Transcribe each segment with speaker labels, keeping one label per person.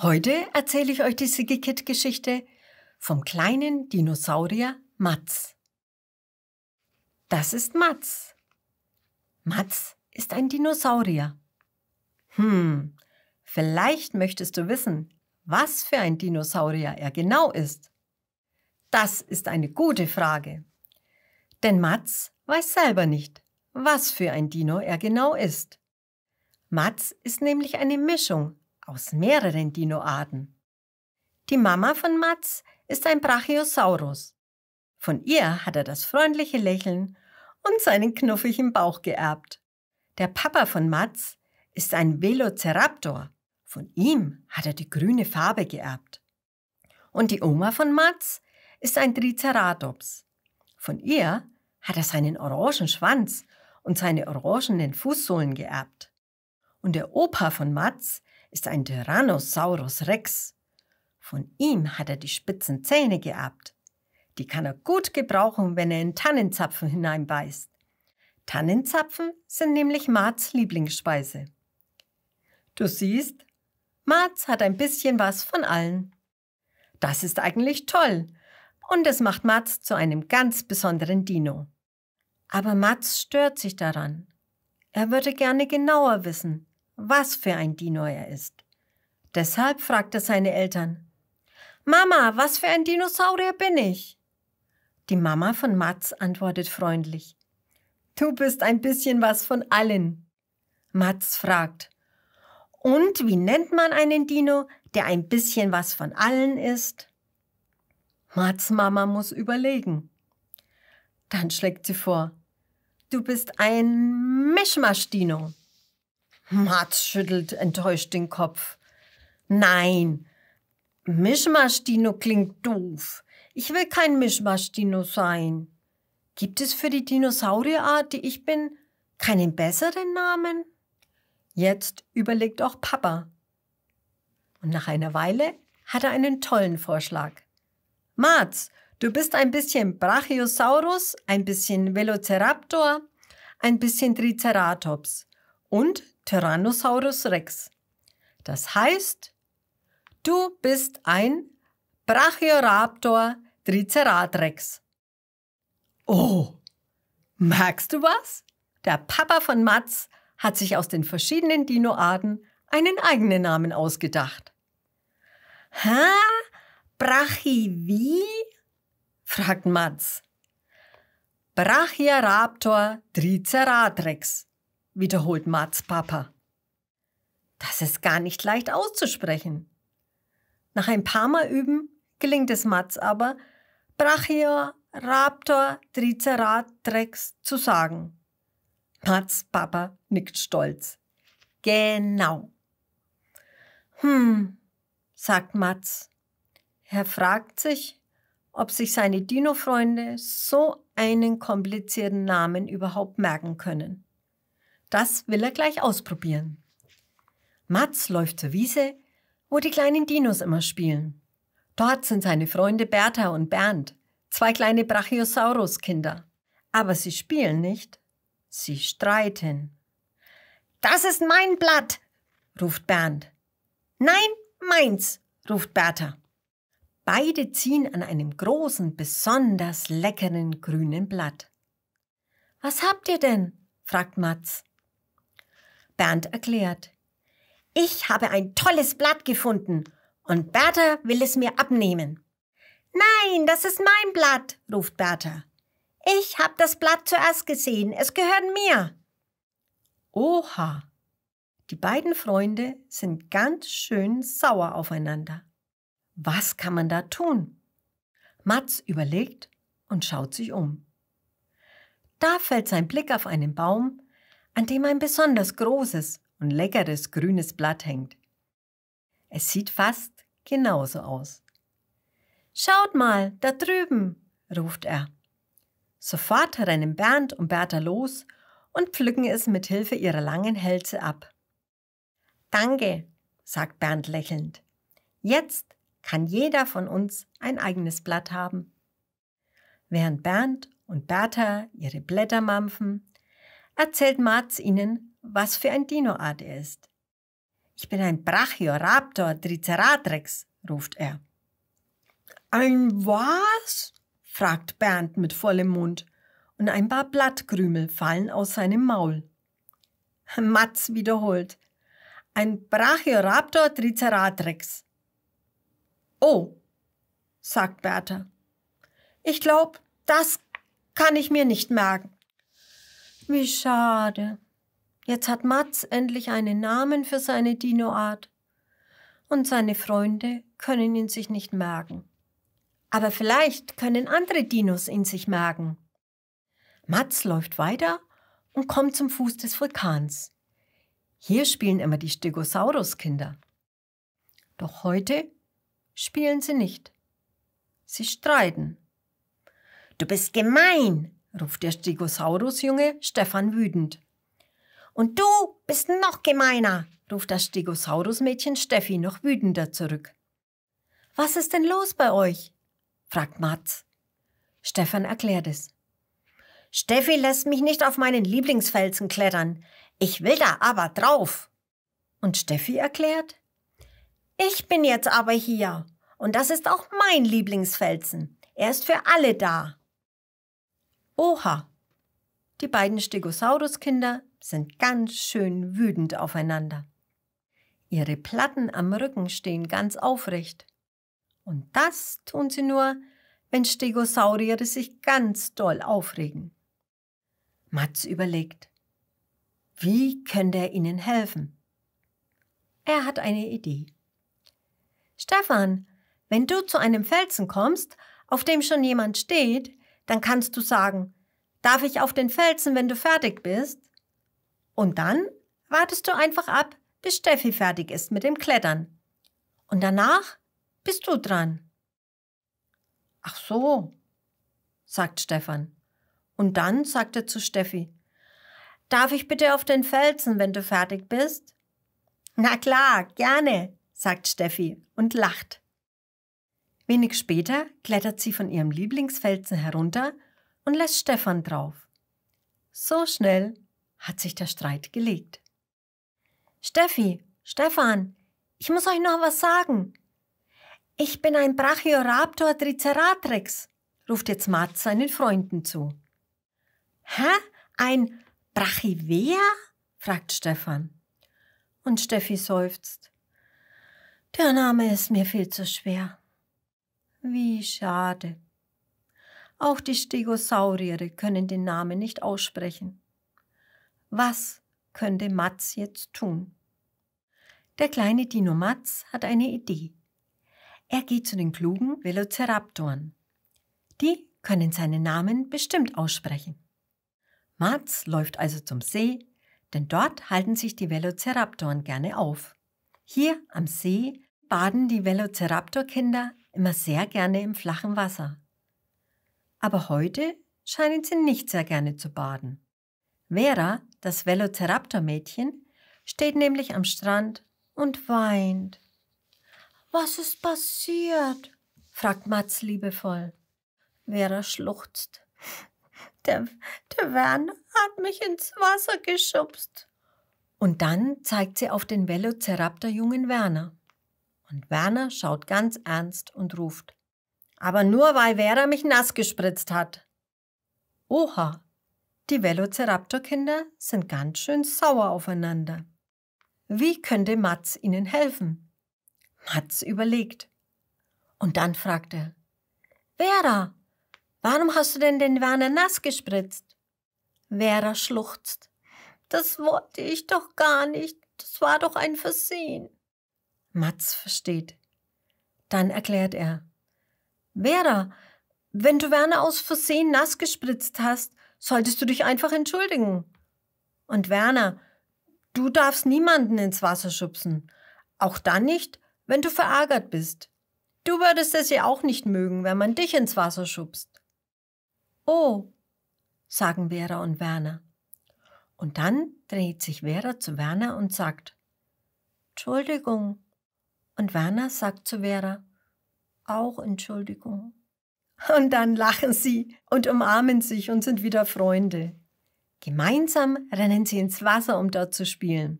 Speaker 1: Heute erzähle ich euch die Sigikit-Geschichte vom kleinen Dinosaurier Mats. Das ist Mats. Mats ist ein Dinosaurier. Hm, vielleicht möchtest du wissen, was für ein Dinosaurier er genau ist. Das ist eine gute Frage. Denn Mats weiß selber nicht, was für ein Dino er genau ist. Mats ist nämlich eine Mischung aus mehreren Dinoarten. Die Mama von Mats ist ein Brachiosaurus. Von ihr hat er das freundliche Lächeln und seinen knuffigen Bauch geerbt. Der Papa von Mats ist ein Velociraptor. Von ihm hat er die grüne Farbe geerbt. Und die Oma von Mats ist ein Triceratops. Von ihr hat er seinen orangen Schwanz und seine orangenen Fußsohlen geerbt. Und der Opa von Mats ist ein Tyrannosaurus Rex. Von ihm hat er die spitzen Zähne geerbt. Die kann er gut gebrauchen, wenn er in Tannenzapfen hineinbeißt. Tannenzapfen sind nämlich Marts Lieblingsspeise. Du siehst, Marz hat ein bisschen was von allen. Das ist eigentlich toll und es macht Marz zu einem ganz besonderen Dino. Aber Marz stört sich daran. Er würde gerne genauer wissen, was für ein Dino er ist. Deshalb fragte seine Eltern, Mama, was für ein Dinosaurier bin ich? Die Mama von Mats antwortet freundlich, Du bist ein bisschen was von allen. Mats fragt, Und wie nennt man einen Dino, der ein bisschen was von allen ist? Mats Mama muss überlegen. Dann schlägt sie vor, Du bist ein Mischmasch-Dino. Hm, Mats schüttelt enttäuscht den Kopf. Nein, Mischmaschdino klingt doof. Ich will kein Mischmaschdino sein. Gibt es für die Dinosaurierart, die ich bin, keinen besseren Namen? Jetzt überlegt auch Papa. Und nach einer Weile hat er einen tollen Vorschlag. Mats, du bist ein bisschen Brachiosaurus, ein bisschen Velociraptor, ein bisschen Triceratops und Tyrannosaurus Rex. Das heißt, du bist ein Brachioraptor Triceratrex. Oh, merkst du was? Der Papa von Mats hat sich aus den verschiedenen Dinoarten einen eigenen Namen ausgedacht. Hä? Brachi wie? fragt Mats. Brachioraptor Triceratrex wiederholt Mats Papa. Das ist gar nicht leicht auszusprechen. Nach ein paar Mal üben gelingt es Mats aber, Brachio, Raptor, Triceratrex zu sagen. Mats Papa nickt stolz. Genau. Hm, sagt Mats. Er fragt sich, ob sich seine Dino-Freunde so einen komplizierten Namen überhaupt merken können. Das will er gleich ausprobieren. Mats läuft zur Wiese, wo die kleinen Dinos immer spielen. Dort sind seine Freunde Bertha und Bernd, zwei kleine Brachiosaurus-Kinder. Aber sie spielen nicht, sie streiten. Das ist mein Blatt, ruft Bernd. Nein, meins, ruft Bertha. Beide ziehen an einem großen, besonders leckeren grünen Blatt. Was habt ihr denn? fragt Mats. Bernd erklärt. Ich habe ein tolles Blatt gefunden und Bertha will es mir abnehmen. Nein, das ist mein Blatt, ruft Bertha. Ich habe das Blatt zuerst gesehen, es gehört mir. Oha. Die beiden Freunde sind ganz schön sauer aufeinander. Was kann man da tun? Mats überlegt und schaut sich um. Da fällt sein Blick auf einen Baum, an dem ein besonders großes und leckeres grünes Blatt hängt. Es sieht fast genauso aus. Schaut mal, da drüben, ruft er. Sofort rennen Bernd und Bertha los und pflücken es mit Hilfe ihrer langen Hälse ab. Danke, sagt Bernd lächelnd. Jetzt kann jeder von uns ein eigenes Blatt haben. Während Bernd und Bertha ihre Blätter mampfen, erzählt Marz ihnen, was für ein Dinoart er ist. Ich bin ein Brachioraptor Triceratrix, ruft er. Ein was? fragt Bernd mit vollem Mund, und ein paar Blattkrümel fallen aus seinem Maul. Matz wiederholt. Ein Brachioraptor Triceratrix. Oh, sagt Bertha. Ich glaube, das kann ich mir nicht merken. Wie schade. Jetzt hat Mats endlich einen Namen für seine Dinoart. Und seine Freunde können ihn sich nicht merken. Aber vielleicht können andere Dinos ihn sich merken. Mats läuft weiter und kommt zum Fuß des Vulkans. Hier spielen immer die Stegosaurus-Kinder. Doch heute spielen sie nicht. Sie streiten. Du bist gemein, ruft der Stegosaurusjunge Stefan wütend. Und du bist noch gemeiner, ruft das Stegosaurusmädchen Steffi noch wütender zurück. Was ist denn los bei euch? fragt Mats. Stefan erklärt es. Steffi lässt mich nicht auf meinen Lieblingsfelsen klettern. Ich will da aber drauf. Und Steffi erklärt, ich bin jetzt aber hier. Und das ist auch mein Lieblingsfelsen. Er ist für alle da. Oha! Die beiden Stegosaurus-Kinder sind ganz schön wütend aufeinander. Ihre Platten am Rücken stehen ganz aufrecht. Und das tun sie nur, wenn Stegosaurier sich ganz doll aufregen. Mats überlegt, wie könnte er ihnen helfen? Er hat eine Idee. Stefan, wenn du zu einem Felsen kommst, auf dem schon jemand steht, dann kannst du sagen, darf ich auf den Felsen, wenn du fertig bist? Und dann wartest du einfach ab, bis Steffi fertig ist mit dem Klettern. Und danach bist du dran. Ach so, sagt Stefan. Und dann sagt er zu Steffi, darf ich bitte auf den Felsen, wenn du fertig bist? Na klar, gerne, sagt Steffi und lacht. Wenig später klettert sie von ihrem Lieblingsfelsen herunter und lässt Stefan drauf. So schnell hat sich der Streit gelegt. Steffi, Stefan, ich muss euch noch was sagen. Ich bin ein Brachioraptor Triceratrix, ruft jetzt Mats seinen Freunden zu. Hä? Ein Brachivea? fragt Stefan. Und Steffi seufzt. Der Name ist mir viel zu schwer. Wie schade. Auch die Stegosauriere können den Namen nicht aussprechen. Was könnte Matz jetzt tun? Der kleine Dino Matz hat eine Idee. Er geht zu den klugen Velociraptoren. Die können seinen Namen bestimmt aussprechen. Matz läuft also zum See, denn dort halten sich die Velociraptoren gerne auf. Hier am See baden die Velociraptor-Kinder immer sehr gerne im flachen Wasser. Aber heute scheinen sie nicht sehr gerne zu baden. Vera, das Velociraptor-Mädchen, steht nämlich am Strand und weint. Was ist passiert? fragt Mats liebevoll. Vera schluchzt. Der, der Werner hat mich ins Wasser geschubst. Und dann zeigt sie auf den Velociraptor-jungen Werner. Und Werner schaut ganz ernst und ruft. Aber nur weil Vera mich nass gespritzt hat. Oha, die Velociraptor-Kinder sind ganz schön sauer aufeinander. Wie könnte Mats ihnen helfen? Mats überlegt. Und dann fragt er. Vera, warum hast du denn den Werner nass gespritzt? Vera schluchzt. Das wollte ich doch gar nicht. Das war doch ein Versehen. Matz versteht. Dann erklärt er. Vera, wenn du Werner aus Versehen nass gespritzt hast, solltest du dich einfach entschuldigen. Und Werner, du darfst niemanden ins Wasser schubsen. Auch dann nicht, wenn du verärgert bist. Du würdest es ja auch nicht mögen, wenn man dich ins Wasser schubst. Oh, sagen Vera und Werner. Und dann dreht sich Vera zu Werner und sagt, Entschuldigung, und Werner sagt zu Vera, auch Entschuldigung. Und dann lachen sie und umarmen sich und sind wieder Freunde. Gemeinsam rennen sie ins Wasser, um dort zu spielen.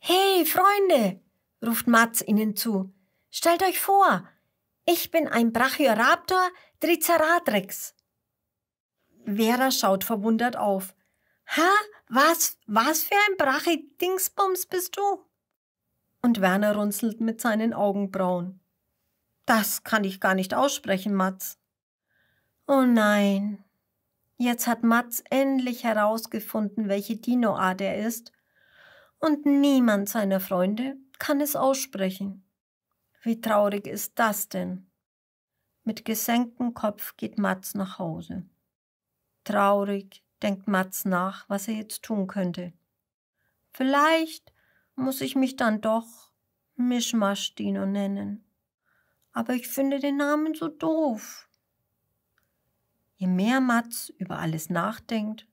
Speaker 1: Hey, Freunde, ruft Mats ihnen zu. Stellt euch vor, ich bin ein Brachioraptor Triceratrix. Vera schaut verwundert auf. Ha, was, was für ein Brachidingsbums bist du? und Werner runzelt mit seinen Augenbrauen. Das kann ich gar nicht aussprechen, Matz. Oh nein. Jetzt hat Matz endlich herausgefunden, welche Dinoart er ist, und niemand seiner Freunde kann es aussprechen. Wie traurig ist das denn? Mit gesenktem Kopf geht Matz nach Hause. Traurig denkt Matz nach, was er jetzt tun könnte. Vielleicht muss ich mich dann doch Mischmasch-Dino nennen. Aber ich finde den Namen so doof. Je mehr Mats über alles nachdenkt,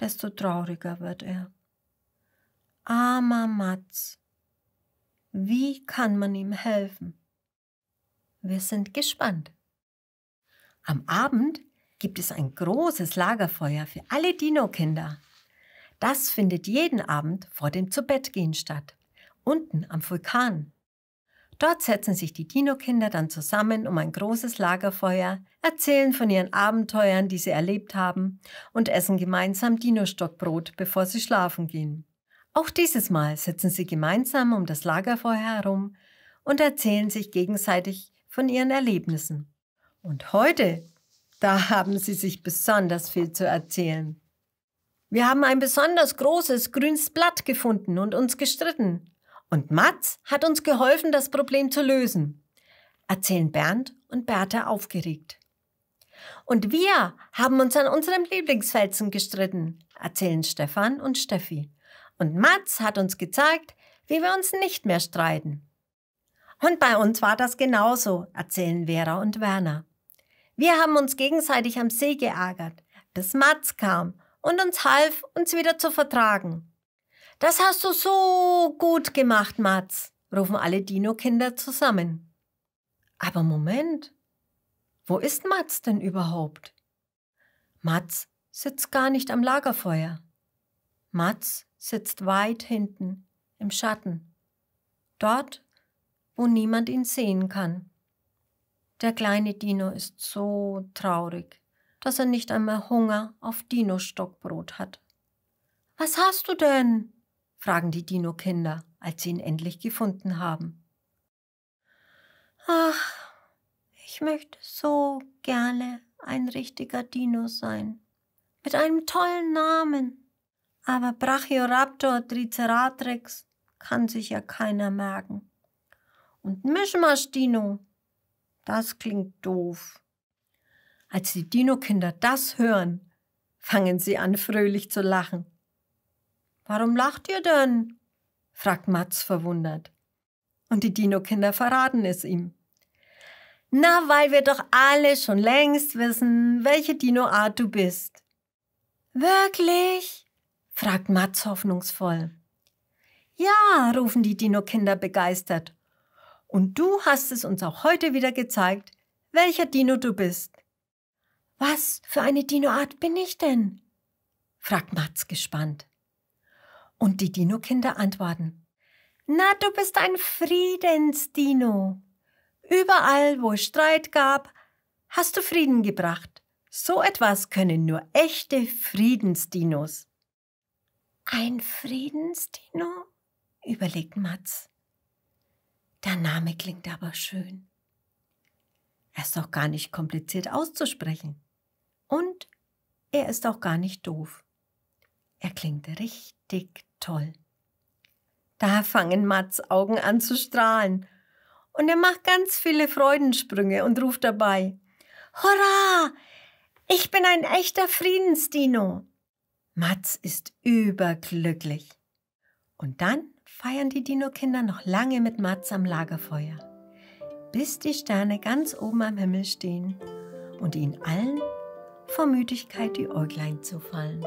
Speaker 1: desto trauriger wird er. Armer Mats, wie kann man ihm helfen? Wir sind gespannt. Am Abend gibt es ein großes Lagerfeuer für alle Dino-Kinder. Das findet jeden Abend vor dem Zubettgehen statt, unten am Vulkan. Dort setzen sich die Dino-Kinder dann zusammen um ein großes Lagerfeuer, erzählen von ihren Abenteuern, die sie erlebt haben, und essen gemeinsam Dino-Stockbrot, bevor sie schlafen gehen. Auch dieses Mal sitzen sie gemeinsam um das Lagerfeuer herum und erzählen sich gegenseitig von ihren Erlebnissen. Und heute, da haben sie sich besonders viel zu erzählen. Wir haben ein besonders großes grünes Blatt gefunden und uns gestritten. Und Mats hat uns geholfen, das Problem zu lösen, erzählen Bernd und Bertha aufgeregt. Und wir haben uns an unserem Lieblingsfelsen gestritten, erzählen Stefan und Steffi. Und Mats hat uns gezeigt, wie wir uns nicht mehr streiten. Und bei uns war das genauso, erzählen Vera und Werner. Wir haben uns gegenseitig am See geärgert, bis Mats kam und uns half, uns wieder zu vertragen. Das hast du so gut gemacht, Mats, rufen alle Dino-Kinder zusammen. Aber Moment, wo ist Mats denn überhaupt? Mats sitzt gar nicht am Lagerfeuer. Mats sitzt weit hinten im Schatten, dort, wo niemand ihn sehen kann. Der kleine Dino ist so traurig dass er nicht einmal Hunger auf dino Stockbrot hat. Was hast du denn? fragen die Dino-Kinder, als sie ihn endlich gefunden haben. Ach, ich möchte so gerne ein richtiger Dino sein. Mit einem tollen Namen. Aber Brachioraptor Triceratrix kann sich ja keiner merken. Und Mischmasch Dino, das klingt doof. Als die Dino-Kinder das hören, fangen sie an fröhlich zu lachen. Warum lacht ihr denn? fragt Mats verwundert. Und die Dino-Kinder verraten es ihm. Na, weil wir doch alle schon längst wissen, welche Dino-Art du bist. Wirklich? fragt Mats hoffnungsvoll. Ja, rufen die Dino-Kinder begeistert. Und du hast es uns auch heute wieder gezeigt, welcher Dino du bist. Was für eine Dinoart bin ich denn? fragt Mats gespannt. Und die Dino-Kinder antworten. Na, du bist ein Friedensdino. Überall, wo es Streit gab, hast du Frieden gebracht. So etwas können nur echte Friedensdinos. Ein Friedensdino? überlegt Mats. Der Name klingt aber schön. Er ist doch gar nicht kompliziert auszusprechen. Und er ist auch gar nicht doof. Er klingt richtig toll. Da fangen Mats Augen an zu strahlen. Und er macht ganz viele Freudensprünge und ruft dabei: Hurra! Ich bin ein echter Friedensdino! Mats ist überglücklich. Und dann feiern die Dino-Kinder noch lange mit Mats am Lagerfeuer, bis die Sterne ganz oben am Himmel stehen und ihn allen vor Müdigkeit die Äuglein zu fallen.